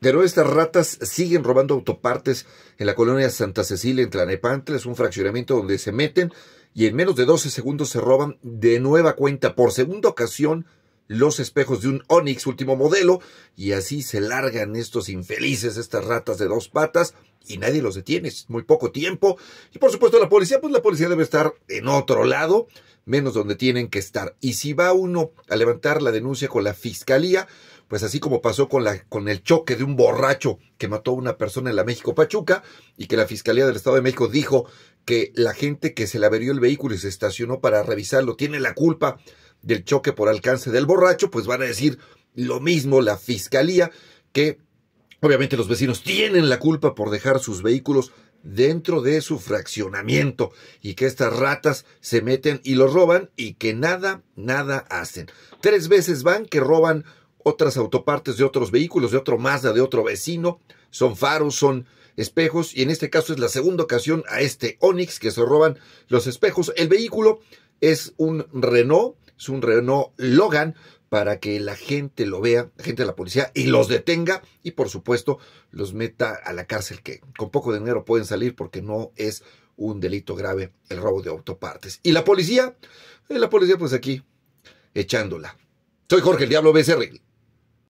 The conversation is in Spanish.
Pero estas ratas siguen robando autopartes en la colonia Santa Cecilia, en Tlanepantla. Es un fraccionamiento donde se meten y en menos de 12 segundos se roban de nueva cuenta por segunda ocasión los espejos de un Onix último modelo y así se largan estos infelices, estas ratas de dos patas y nadie los detiene, es muy poco tiempo y por supuesto la policía, pues la policía debe estar en otro lado, menos donde tienen que estar y si va uno a levantar la denuncia con la fiscalía, pues así como pasó con, la, con el choque de un borracho que mató a una persona en la México Pachuca y que la Fiscalía del Estado de México dijo que la gente que se la averió el vehículo y se estacionó para revisarlo tiene la culpa del choque por alcance del borracho, pues van a decir lo mismo la Fiscalía que obviamente los vecinos tienen la culpa por dejar sus vehículos dentro de su fraccionamiento y que estas ratas se meten y los roban y que nada, nada hacen. Tres veces van que roban otras autopartes de otros vehículos, de otro Mazda, de otro vecino, son faros, son espejos y en este caso es la segunda ocasión a este Onix que se roban los espejos. El vehículo es un Renault, es un Renault Logan para que la gente lo vea, la gente de la policía y los detenga y por supuesto los meta a la cárcel que con poco dinero pueden salir porque no es un delito grave el robo de autopartes. Y la policía, eh, la policía pues aquí echándola. Soy Jorge el Diablo B.C.R.